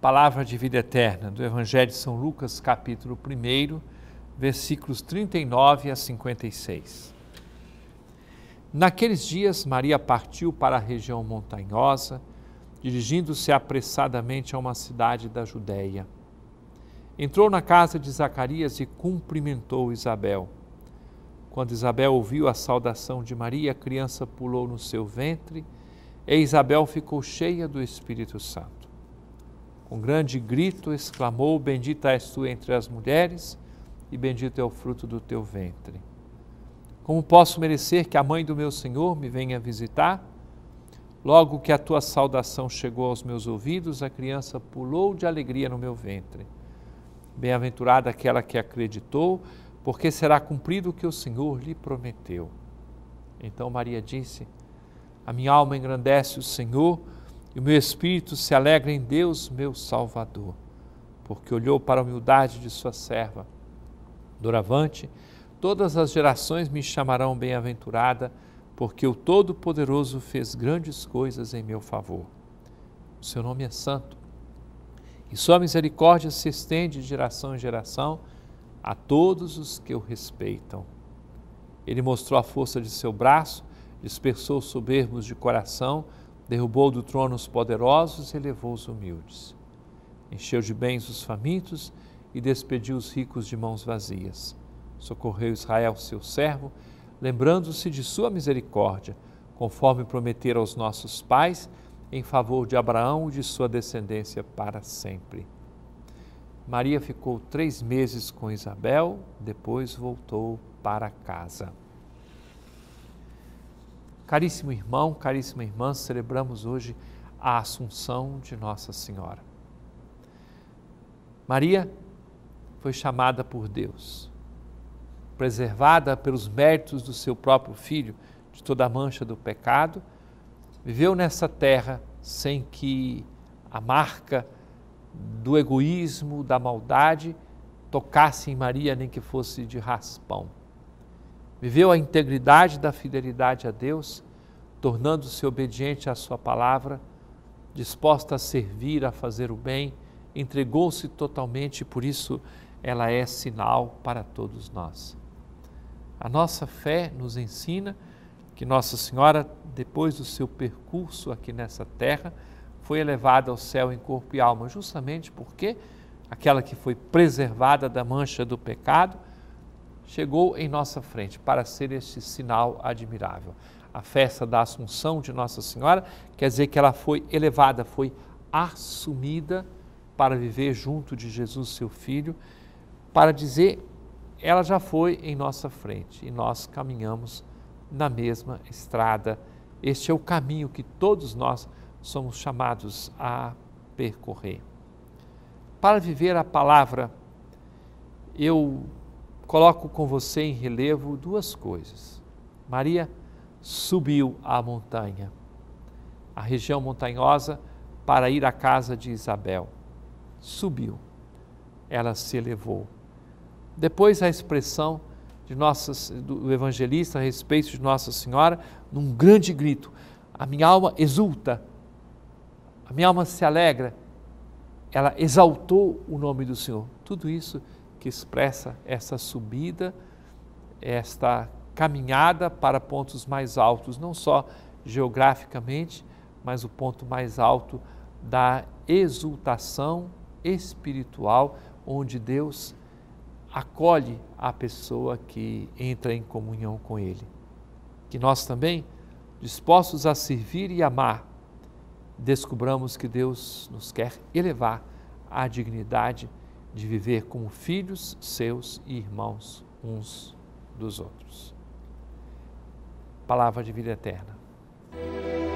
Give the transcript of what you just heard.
Palavra de vida eterna do Evangelho de São Lucas, capítulo 1, versículos 39 a 56. Naqueles dias, Maria partiu para a região montanhosa, dirigindo-se apressadamente a uma cidade da Judéia. Entrou na casa de Zacarias e cumprimentou Isabel. Quando Isabel ouviu a saudação de Maria, a criança pulou no seu ventre e Isabel ficou cheia do Espírito Santo. Com grande grito exclamou: Bendita és tu entre as mulheres, e bendito é o fruto do teu ventre. Como posso merecer que a mãe do meu Senhor me venha visitar? Logo que a tua saudação chegou aos meus ouvidos, a criança pulou de alegria no meu ventre. Bem-aventurada aquela que acreditou, porque será cumprido o que o Senhor lhe prometeu. Então Maria disse: A minha alma engrandece o Senhor e o meu espírito se alegra em Deus, meu Salvador, porque olhou para a humildade de sua serva. Doravante, todas as gerações me chamarão bem-aventurada, porque o Todo-Poderoso fez grandes coisas em meu favor. O seu nome é santo, e sua misericórdia se estende de geração em geração a todos os que o respeitam. Ele mostrou a força de seu braço, dispersou soberbos de coração, derrubou do trono os poderosos e elevou os humildes. Encheu de bens os famintos e despediu os ricos de mãos vazias. Socorreu Israel, seu servo, lembrando-se de sua misericórdia, conforme prometera aos nossos pais, em favor de Abraão e de sua descendência para sempre. Maria ficou três meses com Isabel, depois voltou para casa. Caríssimo irmão, caríssima irmã, celebramos hoje a Assunção de Nossa Senhora. Maria foi chamada por Deus, preservada pelos méritos do seu próprio filho, de toda a mancha do pecado, viveu nessa terra sem que a marca do egoísmo, da maldade, tocasse em Maria, nem que fosse de raspão viveu a integridade da fidelidade a Deus, tornando-se obediente à Sua palavra, disposta a servir, a fazer o bem, entregou-se totalmente, por isso ela é sinal para todos nós. A nossa fé nos ensina que Nossa Senhora, depois do seu percurso aqui nessa terra, foi elevada ao céu em corpo e alma, justamente porque aquela que foi preservada da mancha do pecado chegou em nossa frente para ser este sinal admirável. A festa da Assunção de Nossa Senhora quer dizer que ela foi elevada, foi assumida para viver junto de Jesus, seu filho, para dizer ela já foi em nossa frente e nós caminhamos na mesma estrada. Este é o caminho que todos nós somos chamados a percorrer. Para viver a palavra, eu coloco com você em relevo duas coisas. Maria subiu à montanha, a região montanhosa, para ir à casa de Isabel. Subiu, ela se elevou. Depois a expressão de do evangelista a respeito de Nossa Senhora, num grande grito: A minha alma exulta, a minha alma se alegra. Ela exaltou o nome do Senhor. Tudo isso que expressa essa subida, esta caminhada para pontos mais altos, não só geograficamente, mas o ponto mais alto da exultação espiritual, onde Deus acolhe a pessoa que entra em comunhão com Ele. Que nós também, dispostos a servir e amar, descobramos que Deus nos quer elevar à dignidade de viver como filhos seus e irmãos uns dos outros. Palavra de vida eterna.